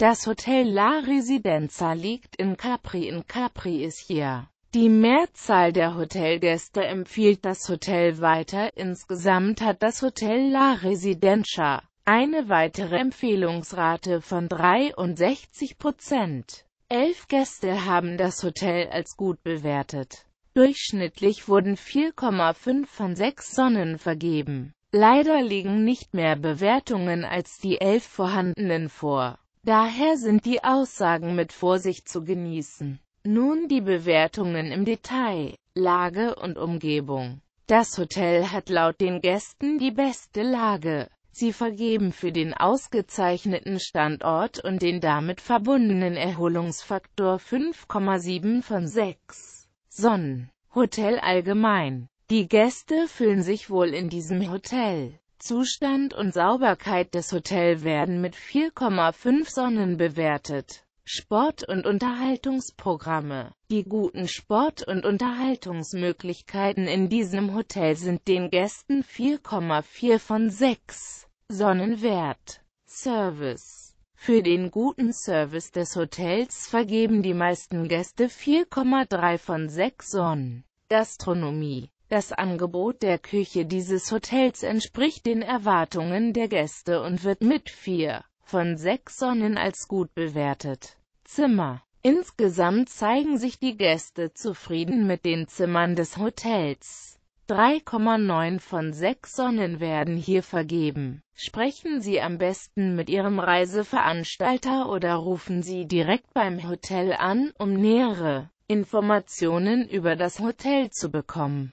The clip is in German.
Das Hotel La Residenza liegt in Capri in Capri Ischia. Die Mehrzahl der Hotelgäste empfiehlt das Hotel weiter, insgesamt hat das Hotel La Residencia eine weitere Empfehlungsrate von 63 Prozent. Elf Gäste haben das Hotel als gut bewertet. Durchschnittlich wurden 4,5 von 6 Sonnen vergeben. Leider liegen nicht mehr Bewertungen als die elf vorhandenen vor. Daher sind die Aussagen mit Vorsicht zu genießen. Nun die Bewertungen im Detail, Lage und Umgebung. Das Hotel hat laut den Gästen die beste Lage. Sie vergeben für den ausgezeichneten Standort und den damit verbundenen Erholungsfaktor 5,7 von 6 Sonnen. Hotel allgemein. Die Gäste fühlen sich wohl in diesem Hotel. Zustand und Sauberkeit des Hotels werden mit 4,5 Sonnen bewertet. Sport- und Unterhaltungsprogramme Die guten Sport- und Unterhaltungsmöglichkeiten in diesem Hotel sind den Gästen 4,4 von 6 Sonnen wert. Service Für den guten Service des Hotels vergeben die meisten Gäste 4,3 von 6 Sonnen. Gastronomie das Angebot der Küche dieses Hotels entspricht den Erwartungen der Gäste und wird mit vier von sechs Sonnen als gut bewertet. Zimmer Insgesamt zeigen sich die Gäste zufrieden mit den Zimmern des Hotels. 3,9 von 6 Sonnen werden hier vergeben. Sprechen Sie am besten mit Ihrem Reiseveranstalter oder rufen Sie direkt beim Hotel an, um nähere Informationen über das Hotel zu bekommen.